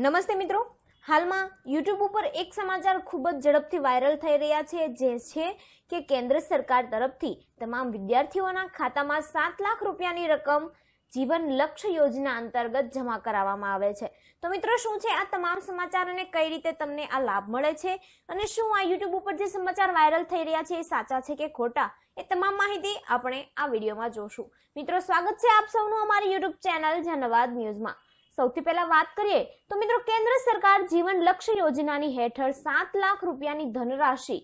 નમસ્તે મિત્રો હાલમાં યુટ્યુબ ઉપર એક સમાચાર ખૂબ જ ઝડપથી વાયરલ થઈ રહ્યા છે જે છે કે કેન્દ્ર સરકાર તરફથી તમામ વિદ્યાર્થીઓના ખાતામાં સાત લાખ રૂપિયાની રકમ જીવન લક્ષ્ય યોજના અંતર્ગત જમા કરાવવામાં આવે છે તો મિત્રો શું છે આ તમામ સમાચાર અને કઈ રીતે તમને આ લાભ મળે છે અને શું આ યુટ્યુબ ઉપર જે સમાચાર વાયરલ થઈ રહ્યા છે એ સાચા છે કે ખોટા એ તમામ માહિતી આપણે આ વિડીયોમાં જોશું મિત્રો સ્વાગત છે આપ સૌનું અમારી યુટ્યુબ ચેનલ જનવાદ ન્યૂઝમાં સૌથી પહેલા વાત કરીએ તો મિત્રો કેન્દ્ર સરકાર જીવન લક્ષ્ય યોજનાની હેઠળ સાત લાખ રૂપિયાની ધનરાશિ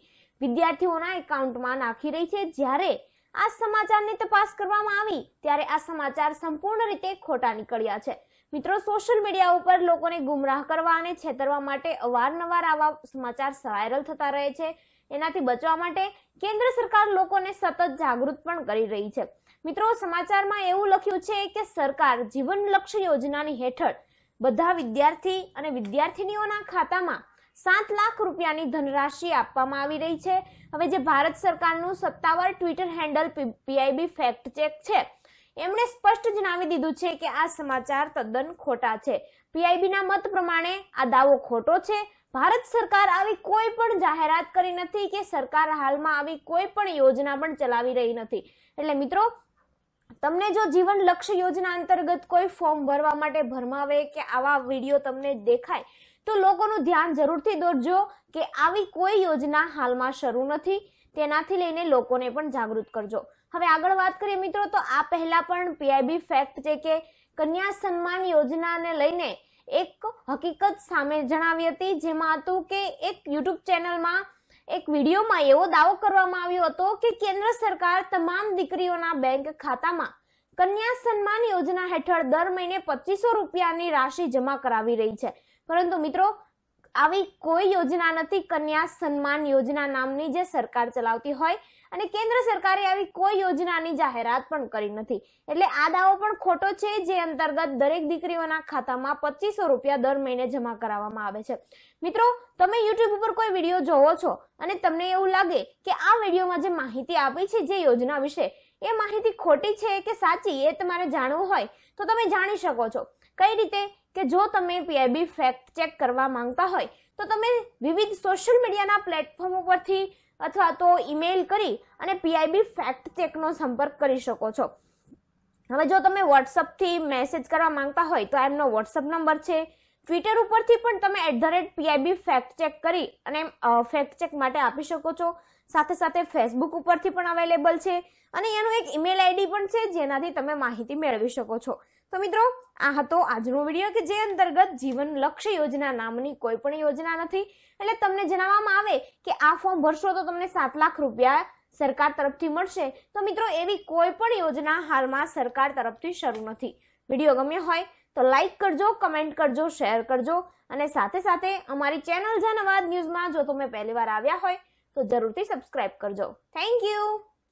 વિદ્યાર્થીઓના એકાઉન્ટમાં નાખી રહી છે જ્યારે આ સમાચારની તપાસ કરવામાં આવી ત્યારે આ સમાચાર સંપૂર્ણ રીતે ખોટા નીકળ્યા છે મિત્રો સોશિયલ મીડિયા ઉપર લોકોને ગુમરાહ કરવા અને છેતરવા માટે અવારનવાર આવા સમાચાર વાયરલ થતા રહે છે એનાથી બચવા માટે કેન્દ્ર સરકાર લોકોને સતત જાગૃત પણ કરી રહી છે મિત્રો સમાચારમાં એવું લખ્યું છે કે સરકાર જીવન યોજનાની હેઠળ બધા વિદ્યાર્થી અને વિદ્યાર્થિનીઓના ખાતામાં સાત લાખ રૂપિયાની ધનરાશિ આપવામાં આવી રહી છે હવે જે ભારત સરકારનું સત્તાવાર Twitter handle PIB fact check છે એમણે સ્પષ્ટ જણાવી દીધું છે કે આ સમાચાર તદ્દન ખોટા છે પીઆઈબીના મત પ્રમાણે આ દાવો ખોટો છે ભારત સરકાર આવી કોઈ પણ જાહેરાત કરી નથી કે સરકાર હાલમાં આવી કોઈ પણ યોજના પણ ચલાવી રહી નથી એટલે મિત્રો તમને જો જીવન લક્ષ્ય યોજના અંતર્ગત કોઈ ફોર્મ ભરવા માટે ભરમાવે કે આવા વિડીયો તમને દેખાય તો લોકોનું ધ્યાન જરૂરથી દોરજો કે આવી કોઈ યોજના હાલમાં શરૂ નથી તેનાથી લઈને લોકોને પણ જાગૃત કરજો હવે આગળ વાત કરીએ મિત્રો તો આ પહેલા પણ પીઆઈબી ફેક્ટ છે કે કન્યા સન્માન યોજનાને લઈને એક હકીકત સામે જણાવી હતી જેમાં હતું કે એક યુટ્યુબ ચેનલમાં એક વિડીયોમાં એવો દાવો કરવામાં આવ્યો હતો કે કેન્દ્ર સરકાર તમામ દીકરીઓના બેંક ખાતામાં કન્યા સન્માન યોજના હેઠળ દર મહિને પચીસો રૂપિયાની રાશિ જમા કરાવી રહી છે પરંતુ મિત્રો આવી કોઈ યોજના નથી કન્યા સન્માન યોજના નામની જે સરકાર ચલાવતી હોય અને કેન્દ્ર સરકારે આવી કોઈ યોજનાની જાહેરાત પણ કરી નથી એટલે આ દાવો પણ ખોટો છે જે અંતર્ગત દરેક દીકરીઓના ખાતામાં પચીસો રૂપિયા દર મહિને જમા કરાવવામાં આવે છે મિત્રો તમે યુટ્યુબ ઉપર કોઈ વિડીયો જોવો છો અને તમને એવું લાગે કે આ વિડીયોમાં જે માહિતી આપી છે જે યોજના વિશે એ માહિતી ખોટી છે કે સાચી એ તમારે જાણવું હોય તો તમે જાણી શકો છો કઈ રીતે કે જો તમે પીઆઈબી ફેક્ટ ચેક કરવા માંગતા હોય તો તમે વિવિધ સોશિયલ મીડિયાના પ્લેટફોર્મ ઉપરથી અથવા તો ઈમેલ કરી અને પીઆઈબી ફેક્ટ ચેકનો સંપર્ક કરી શકો છો હવે જો તમે વોટ્સઅપથી મેસેજ કરવા માંગતા હોય તો એમનો વોટ્સઅપ નંબર છે ટ્વિટર ઉપરથી પણ તમે at the rate PIB fact check કરી અને ફેક્ટ ચેક માટે આપી શકો છો સાથે સાથે ફેસબુક ઉપરથી પણ અવેલેબલ છે અને એનું એક ઈમેલ આઈડી પણ છે જેનાથી તમે માહિતી મેળવી શકો છો તો મિત્રો આ હતો આજનો વિડીયો કે જે અંતર્ગત જીવન લક્ષ્ય યોજના નામની કોઈ પણ યોજના નથી એટલે તમને જણાવવામાં આવે કે આ ફોર્મ ભરશો તો તમને સાત લાખ રૂપિયા સરકાર તરફથી મળશે તો મિત્રો એવી કોઈ પણ યોજના હાલમાં સરકાર તરફથી શરૂ નથી વિડીયો ગમ્યો હોય તો લાઈક કરજો કમેન્ટ કરજો શેર કરજો અને સાથે સાથે અમારી ચેનલ અવાજ ન્યૂઝમાં જો તમે પહેલી વાર આવ્યા હોય તો જરૂરથી સબસ્ક્રાઇબ કરજો થેન્ક યુ